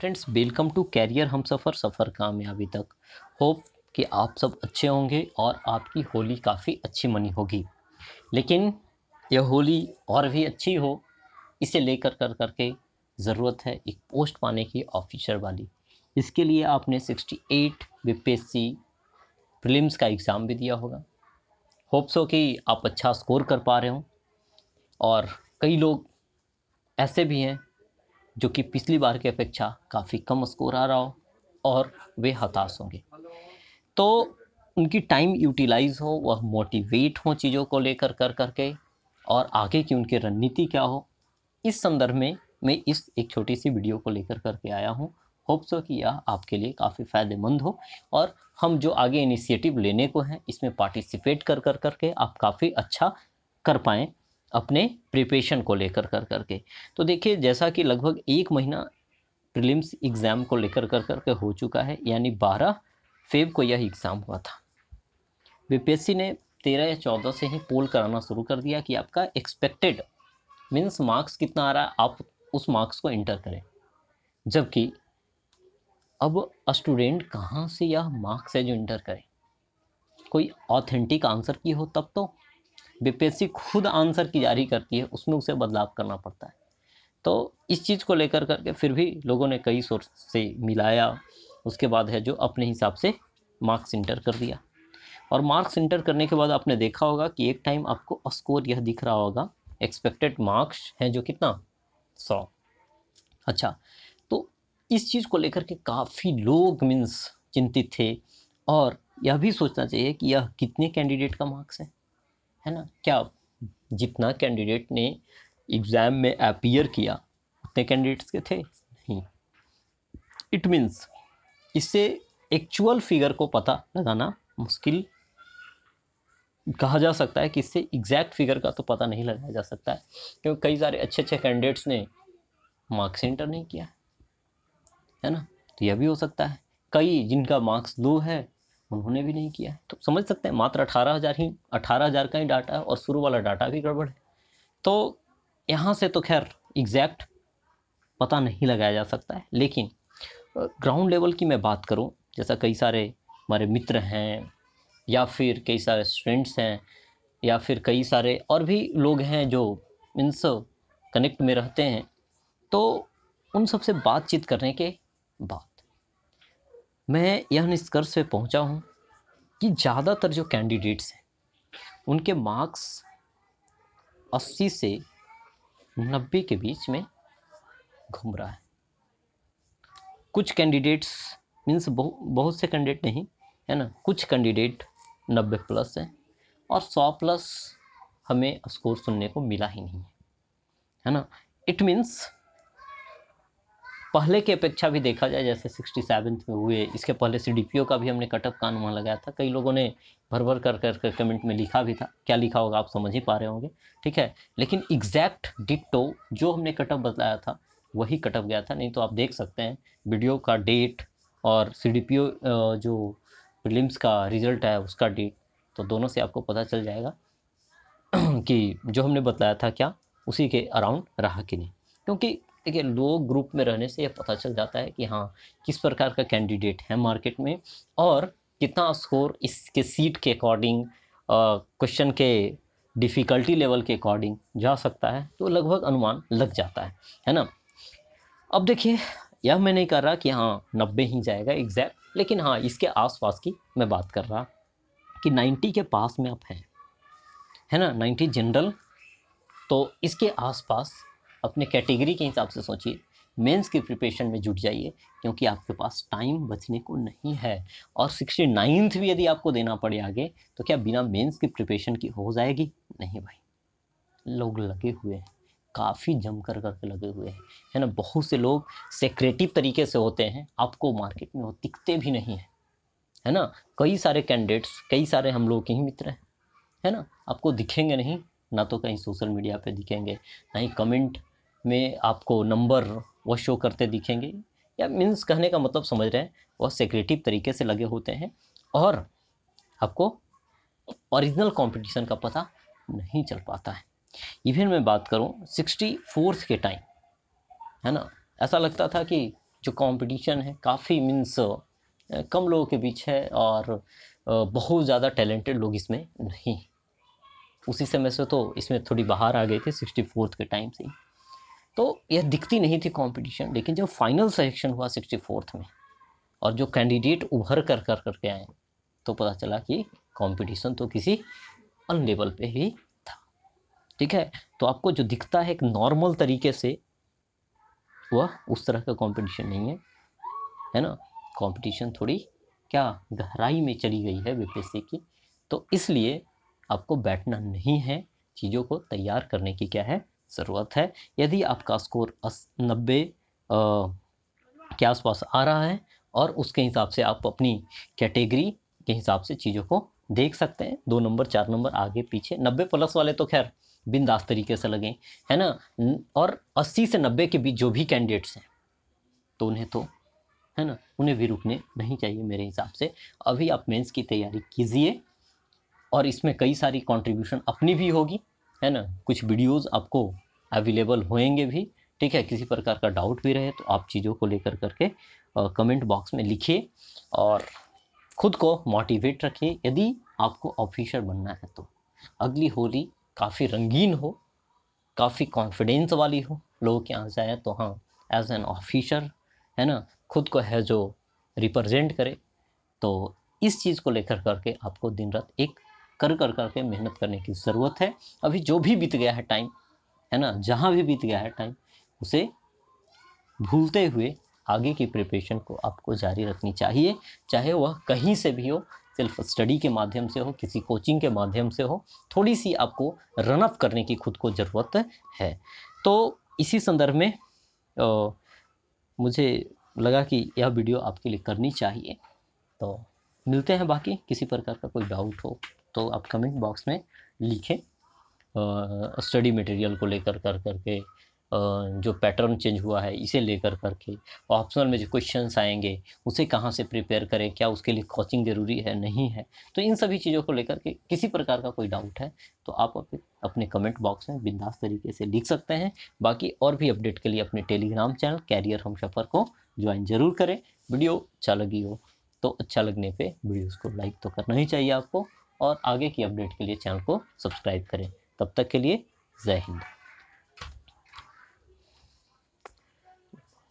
friends welcome to career हम सफ़र सफ़र कामयाबी तक होप कि आप सब अच्छे होंगे और आपकी होली काफ़ी अच्छी मनी होगी लेकिन यह होली और भी अच्छी हो इसे लेकर कर करके ज़रूरत है एक पोस्ट पाने की ऑफिसर वाली इसके लिए आपने 68 एट बी सी प्रीलिम्स का एग्ज़ाम भी दिया होगा होप्स हो कि आप अच्छा स्कोर कर पा रहे हो और कई लोग ऐसे भी हैं जो कि पिछली बार की अपेक्षा काफ़ी कम स्कोर आ रहा हो और वे हताश होंगे तो उनकी टाइम यूटिलाइज हो वह मोटिवेट हो चीज़ों को लेकर कर करके और आगे की उनकी रणनीति क्या हो इस संदर्भ में मैं इस एक छोटी सी वीडियो को लेकर करके आया हूँ होप्स हो कि यह आपके लिए काफ़ी फ़ायदेमंद हो और हम जो आगे इनिशिएटिव लेने को हैं इसमें पार्टिसिपेट कर कर करके आप काफ़ी अच्छा कर पाएँ अपने प्रिपरेशन को लेकर कर करके तो देखिए जैसा कि लगभग एक महीना प्रीलिम्स एग्ज़ाम को लेकर कर करके हो चुका है यानी बारह फेब को यह एग्ज़ाम हुआ था बीपीएससी ने तेरह या चौदह से ही पोल कराना शुरू कर दिया कि आपका एक्सपेक्टेड मीन्स मार्क्स कितना आ रहा है आप उस मार्क्स को इंटर करें जबकि अब स्टूडेंट कहाँ से यह मार्क्स है जो इंटर करें कोई ऑथेंटिक आंसर की हो तब तो बीपीएससी खुद आंसर की जारी करती है उसमें उसे बदलाव करना पड़ता है तो इस चीज़ को लेकर करके फिर भी लोगों ने कई सोर्स से मिलाया उसके बाद है जो अपने हिसाब से मार्क्स इंटर कर दिया और मार्क्स इंटर करने के बाद आपने देखा होगा कि एक टाइम आपको स्कोर यह दिख रहा होगा एक्सपेक्टेड मार्क्स हैं जो कितना सौ अच्छा तो इस चीज़ को लेकर के काफ़ी लोग मीन्स चिंतित थे और यह भी सोचना चाहिए कि यह कितने कैंडिडेट का मार्क्स है है ना क्या जितना कैंडिडेट ने एग्ज़ाम में अपीयर किया उतने कैंडिडेट्स के थे नहीं इट मीन्स इससे एक्चुअल फिगर को पता लगाना मुश्किल कहा जा सकता है कि इससे एग्जैक्ट फिगर का तो पता नहीं लगाया जा सकता है क्योंकि कई सारे अच्छे अच्छे कैंडिडेट्स ने मार्क्स इंटर नहीं किया है ना तो यह भी हो सकता है कई जिनका मार्क्स लो है उन्होंने भी नहीं किया तो समझ सकते हैं मात्र अठारह हज़ार ही अठारह हज़ार का ही डाटा और शुरू वाला डाटा भी गड़बड़ है तो यहाँ से तो खैर एग्जैक्ट पता नहीं लगाया जा सकता है लेकिन ग्राउंड लेवल की मैं बात करूँ जैसा कई सारे हमारे मित्र हैं या फिर कई सारे स्टूडेंट्स हैं या फिर कई सारे और भी लोग हैं जो इनसे कनेक्ट में रहते हैं तो उन सबसे बातचीत करने के बाद मैं यह निष्कर्ष पे पहुंचा हूं कि ज़्यादातर जो कैंडिडेट्स हैं उनके मार्क्स 80 से 90 के बीच में घूम रहा है कुछ कैंडिडेट्स मीन्स बहु, बहुत से कैंडिडेट नहीं है ना कुछ कैंडिडेट 90 प्लस हैं और 100 प्लस हमें स्कोर सुनने को मिला ही नहीं है है ना इट मीन्स पहले की अपेक्षा भी देखा जाए जैसे सिक्सटी सेवन्थ में हुए इसके पहले सी का भी हमने कटअप का अनुमान लगाया था कई लोगों ने भर भर कर कर, कर कमेंट में लिखा भी था क्या लिखा होगा आप समझ ही पा रहे होंगे ठीक है लेकिन एग्जैक्ट डिटो जो हमने कटअप बताया था वही कटअप गया था नहीं तो आप देख सकते हैं वीडियो का डेट और सी जो फिल्मस का रिजल्ट है उसका डेट तो दोनों से आपको पता चल जाएगा कि जो हमने बताया था क्या उसी के अराउंड रहा कि नहीं क्योंकि देखिए लोग ग्रुप में रहने से यह पता चल जाता है कि हाँ किस प्रकार का कैंडिडेट है मार्केट में और कितना स्कोर इसके सीट के अकॉर्डिंग क्वेश्चन के डिफ़िकल्टी लेवल के अकॉर्डिंग जा सकता है तो लगभग अनुमान लग जाता है है ना अब देखिए यह मैं नहीं कर रहा कि हाँ नब्बे ही जाएगा एग्जैक्ट लेकिन हाँ इसके आसपास की मैं बात कर रहा कि नाइन्टी के पास में आप हैं है ना नाइन्टी जनरल तो इसके आसपास अपने कैटेगरी के हिसाब से सोचिए मेंस की प्रिपरेशन में जुट जाइए क्योंकि आपके पास टाइम बचने को नहीं है और सिक्सटी नाइन्थ भी यदि आपको देना पड़े आगे तो क्या बिना मेंस की प्रिपरेशन की हो जाएगी नहीं भाई लोग लगे हुए हैं काफ़ी जम कर करके लगे हुए हैं है ना बहुत से लोग सेक्रेटिव तरीके से होते हैं आपको मार्केट में वो दिखते भी नहीं हैं है ना कई सारे कैंडिडेट्स कई सारे हम लोग के ही मित्र हैं है ना आपको दिखेंगे नहीं ना तो कहीं सोशल मीडिया पे दिखेंगे ना ही कमेंट में आपको नंबर वह शो करते दिखेंगे या मीन्स कहने का मतलब समझ रहे हैं वह सेक्रेटिव तरीके से लगे होते हैं और आपको ओरिजिनल कंपटीशन का पता नहीं चल पाता है इवन मैं बात करूं सिक्सटी फोर्थ के टाइम है ना ऐसा लगता था कि जो कंपटीशन है काफ़ी मीन्स कम लोगों के बीच है और बहुत ज़्यादा टैलेंटेड लोग इसमें नहीं उसी समय से तो इसमें थोड़ी बाहर आ गए थे सिक्सटी फोर्थ के टाइम से तो यह दिखती नहीं थी कंपटीशन लेकिन जब फाइनल सिलेक्शन हुआ सिक्सटी फोर्थ में और जो कैंडिडेट उभर कर कर करके आए तो पता चला कि कंपटीशन तो किसी अन लेवल पे ही था ठीक है तो आपको जो दिखता है एक नॉर्मल तरीके से वह उस तरह का कंपटीशन नहीं है है ना कंपटीशन थोड़ी क्या गहराई में चली गई है बीपीएससी की तो इसलिए आपको बैठना नहीं है चीज़ों को तैयार करने की क्या है ज़रूरत है यदि आपका स्कोर अस नब्बे के आसपास आ रहा है और उसके हिसाब से आप अपनी कैटेगरी के हिसाब से चीज़ों को देख सकते हैं दो नंबर चार नंबर आगे पीछे नब्बे प्लस वाले तो खैर बिंदास तरीके से लगें है ना और अस्सी से नब्बे के बीच जो भी कैंडिडेट्स हैं तो उन्हें तो है ना उन्हें भी रुकने नहीं चाहिए मेरे हिसाब से अभी आप मेंस की तैयारी कीजिए और इसमें कई सारी कंट्रीब्यूशन अपनी भी होगी है ना कुछ वीडियोस आपको अवेलेबल होंगे भी ठीक है किसी प्रकार का डाउट भी रहे तो आप चीज़ों को लेकर करके कमेंट बॉक्स में लिखिए और खुद को मोटिवेट रखिए यदि आपको ऑफिसर बनना है तो अगली होली काफ़ी रंगीन हो काफ़ी कॉन्फिडेंस वाली हो लोगों के यहाँ से आए तो हाँ एज एन ऑफिसर है ना खुद को है जो रिप्रेजेंट करे तो इस चीज़ को लेकर करके आपको दिन रात एक कर कर करके मेहनत करने की ज़रूरत है अभी जो भी बीत गया है टाइम है ना जहाँ भी बीत गया है टाइम उसे भूलते हुए आगे की प्रिपरेशन को आपको जारी रखनी चाहिए चाहे वह कहीं से भी हो सेल्फ स्टडी के माध्यम से हो किसी कोचिंग के माध्यम से हो थोड़ी सी आपको रनअप करने की खुद को ज़रूरत है तो इसी संदर्भ में ओ, मुझे लगा कि यह वीडियो आपके लिए करनी चाहिए तो मिलते हैं बाकी किसी प्रकार का कोई डाउट हो तो आप कमेंट बॉक्स में लिखें स्टडी मटेरियल को लेकर कर करके जो पैटर्न चेंज हुआ है इसे लेकर करके ऑप्शनल में जो क्वेश्चन आएंगे उसे कहाँ से प्रिपेयर करें क्या उसके लिए कोचिंग ज़रूरी है नहीं है तो इन सभी चीज़ों को लेकर के किसी प्रकार का कोई डाउट है तो आप अपने कमेंट बॉक्स में बिंदास तरीके से लिख सकते हैं बाकी और भी अपडेट के लिए अपने टेलीग्राम चैनल कैरियर हम सफ़र को ज्वाइन जरूर करें वीडियो अच्छा लगी हो तो अच्छा लगने पर वीडियोज़ को लाइक तो करना ही चाहिए आपको और आगे की अपडेट के लिए चैनल को सब्सक्राइब करें तब तक के लिए जय हिंद